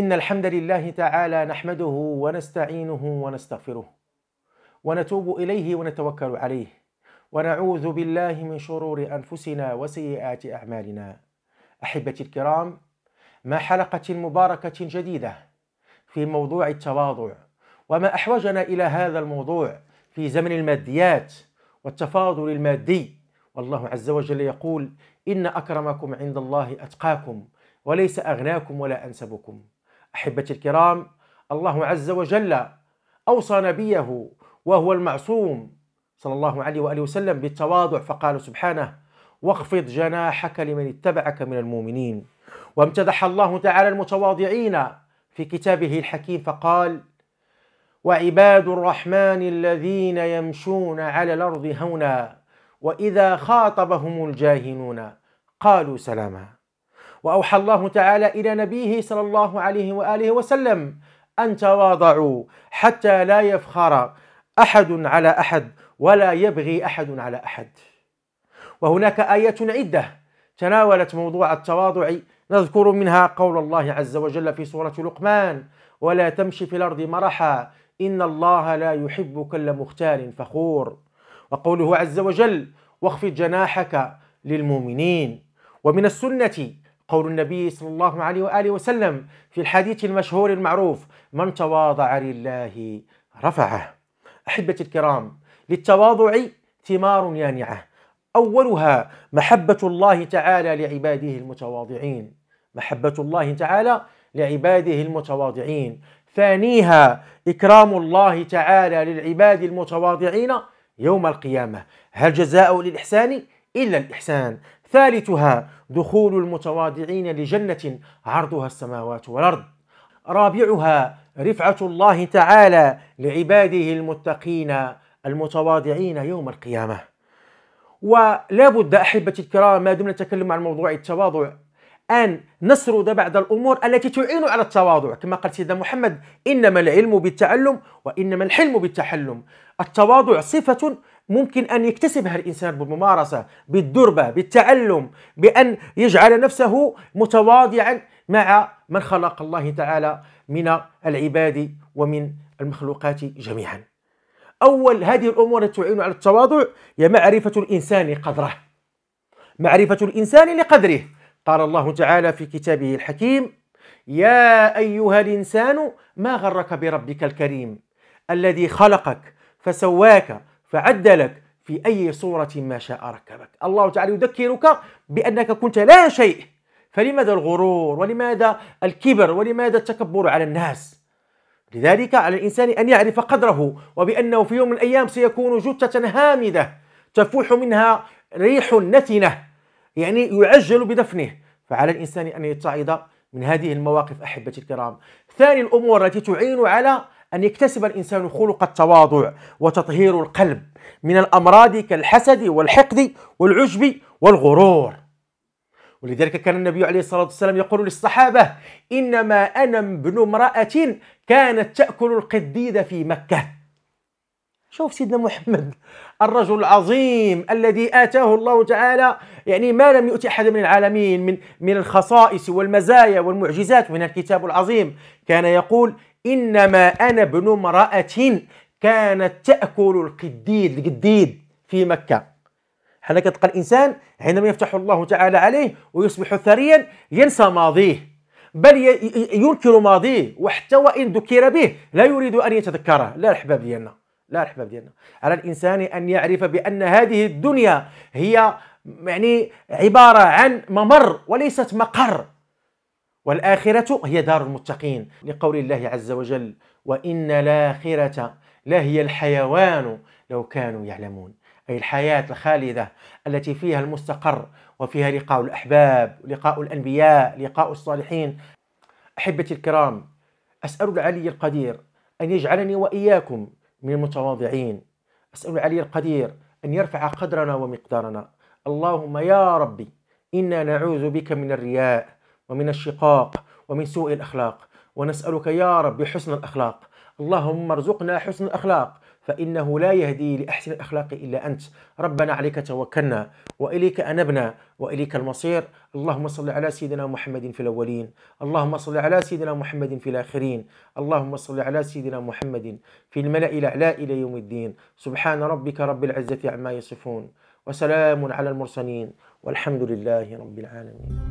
إن الحمد لله تعالى نحمده ونستعينه ونستغفره ونتوب إليه ونتوكل عليه ونعوذ بالله من شرور أنفسنا وسيئات أعمالنا أحبتي الكرام مع حلقة مباركة جديدة في موضوع التواضع وما أحوجنا إلى هذا الموضوع في زمن الماديات والتفاضل المادي والله عز وجل يقول إن أكرمكم عند الله أتقاكم وليس أغناكم ولا أنسبكم أحبتي الكرام الله عز وجل أوصى نبيه وهو المعصوم صلى الله عليه وآله وسلم بالتواضع فقال سبحانه واخفض جناحك لمن اتبعك من المؤمنين وامتدح الله تعالى المتواضعين في كتابه الحكيم فقال وعباد الرحمن الذين يمشون على الأرض هونا وإذا خاطبهم الجاهلون قالوا سلاما وأوحى الله تعالى إلى نبيه صلى الله عليه وآله وسلم أن تواضعوا حتى لا يفخر أحد على أحد ولا يبغي أحد على أحد وهناك آيات عدة تناولت موضوع التواضع نذكر منها قول الله عز وجل في سورة لقمان ولا تمشي في الأرض مرحا إن الله لا يحب كل مختال فخور وقوله عز وجل واخفض جناحك للمؤمنين ومن السنة قول النبي صلى الله عليه وآله وسلم في الحديث المشهور المعروف من تواضع لله رفعه أحبتي الكرام للتواضع ثمار يانعة أولها محبة الله تعالى لعباده المتواضعين محبة الله تعالى لعباده المتواضعين ثانيها إكرام الله تعالى للعباد المتواضعين يوم القيامة هل جزاء للإحسان إلا الإحسان ثالثها دخول المتواضعين لجنة عرضها السماوات والأرض رابعها رفعة الله تعالى لعباده المتقين المتواضعين يوم القيامة ولا بد أحبتي الكرام ما دمنا نتكلم عن موضوع التواضع أن نسرد بعض الأمور التي تعين على التواضع كما قال سيدنا محمد إنما العلم بالتعلم وإنما الحلم بالتحلم التواضع صفة ممكن أن يكتسبها الإنسان بالممارسة بالدربة بالتعلم بأن يجعل نفسه متواضعا مع من خلق الله تعالى من العباد ومن المخلوقات جميعا أول هذه الأمور التي تعين على التواضع هي معرفة الإنسان قدره معرفة الإنسان لقدره قال الله تعالى في كتابه الحكيم يا أيها الإنسان ما غرك بربك الكريم الذي خلقك فسواك فعدلك في أي صورة ما شاء ركبك الله تعالى يذكرك بأنك كنت لا شيء فلماذا الغرور ولماذا الكبر ولماذا التكبر على الناس لذلك على الإنسان أن يعرف قدره وبأنه في يوم من الأيام سيكون جثة هامدة تفوح منها ريح نتنة يعني يعجل بدفنه فعلى الإنسان أن يتعظ من هذه المواقف أحبتي الكرام ثاني الأمور التي تعين على أن يكتسب الإنسان خلق التواضع وتطهير القلب من الأمراض كالحسد والحقد والعجب والغرور ولذلك كان النبي عليه الصلاة والسلام يقول للصحابة إنما أنا ابن امرأة كانت تأكل القديد في مكة شوف سيدنا محمد الرجل العظيم الذي آتاه الله تعالى يعني ما لم يؤتي أحد من العالمين من من الخصائص والمزايا والمعجزات من الكتاب العظيم كان يقول إنما أنا ابن امرأة كانت تأكل القديد القديد في مكة حنا كتلقى الإنسان عندما يفتح الله تعالى عليه ويصبح ثريا ينسى ماضيه بل ينكر ماضيه وحتى وإن ذكر به لا يريد أن يتذكره لا الأحباب ديالنا لا الأحباب ديالنا على الإنسان أن يعرف بأن هذه الدنيا هي يعني عبارة عن ممر وليست مقر والآخرة هي دار المتقين لقول الله عز وجل وإن الآخرة لا هي الحيوان لو كانوا يعلمون أي الحياة الخالدة التي فيها المستقر وفيها لقاء الأحباب لقاء الأنبياء لقاء الصالحين أحبتي الكرام أسأل العلي القدير أن يجعلني وإياكم من المتواضعين أسأل العلي القدير أن يرفع قدرنا ومقدارنا اللهم يا ربي إنا نعوذ بك من الرياء ومن الشقاق ومن سوء الأخلاق ونسألك يا رب حسن الأخلاق اللهم ارزقنا حسن الأخلاق فإنه لا يهدي لأحسن الأخلاق إلا أنت ربنا عليك توكلنا وإليك أنبنا وإليك المصير اللهم صل على سيدنا محمد في الأولين اللهم صل على سيدنا محمد في الآخرين اللهم صل على سيدنا محمد في الملأ الأعلى إلى يوم الدين سبحان ربك رب العزة عما يصفون وسلام على المرسلين والحمد لله رب العالمين